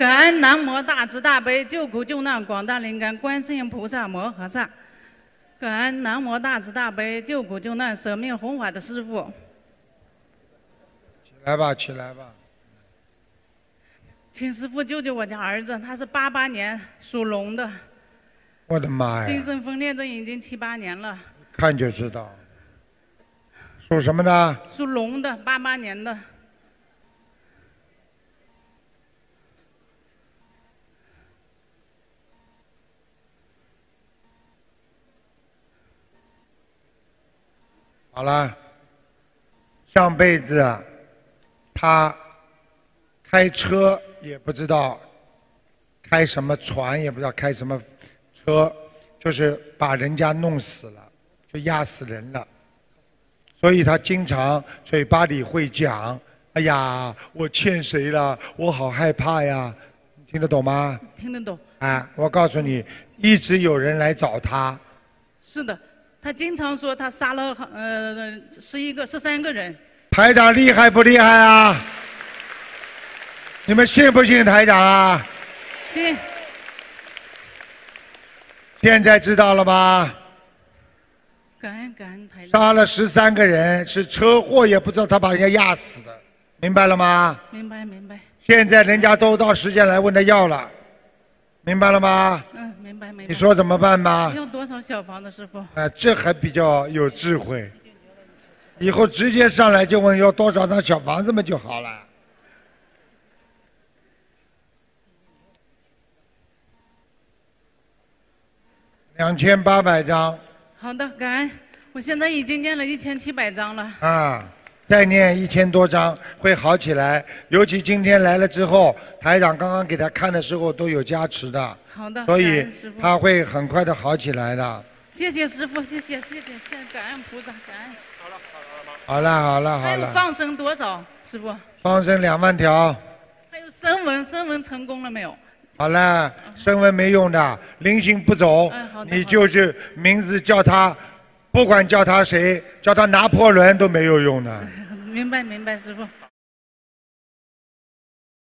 感恩南无大慈大悲救苦救难广大灵感观世音菩萨摩诃萨，感恩南无大慈大悲救苦救难舍命弘法的师傅，起来吧，起来吧，请师傅救救我家儿子，他是八八年属龙的，我的妈呀，精神分裂症已经七八年了，看就知道，属什么的？属龙的，八八年的。好了，上辈子他开车也不知道开什么船，也不知道开什么车，就是把人家弄死了，就压死人了。所以他经常嘴巴里会讲：“哎呀，我欠谁了？我好害怕呀！”听得懂吗？听得懂。哎，我告诉你，一直有人来找他。是的。他经常说他杀了呃十一个十三个人。台长厉害不厉害啊？你们信不信台长啊？信。现在知道了吧？感恩感恩台。长。杀了十三个人是车祸也不知道他把人家压死的，明白了吗？明白明白。现在人家都到时间来问他要了。明白了吗？嗯，明白明白。你说怎么办吧？用多少小房子，师傅？哎，这还比较有智慧。以后直接上来就问要多少张小房子嘛就好了。两千八百张。好的，感恩。我现在已经念了一千七百张了。啊。再念一千多张会好起来，尤其今天来了之后，台长刚刚给他看的时候都有加持的，好的，所以他会很快的好起来的。谢谢师傅，谢谢谢谢谢，感恩菩萨，感恩。好了好了好了，好了还有放生多少，师傅？放生两万条。还有声纹，声纹成功了没有？好了，声纹没用的，临行不走，你就是名字叫他。不管叫他谁，叫他拿破仑都没有用的。明白，明白，师傅。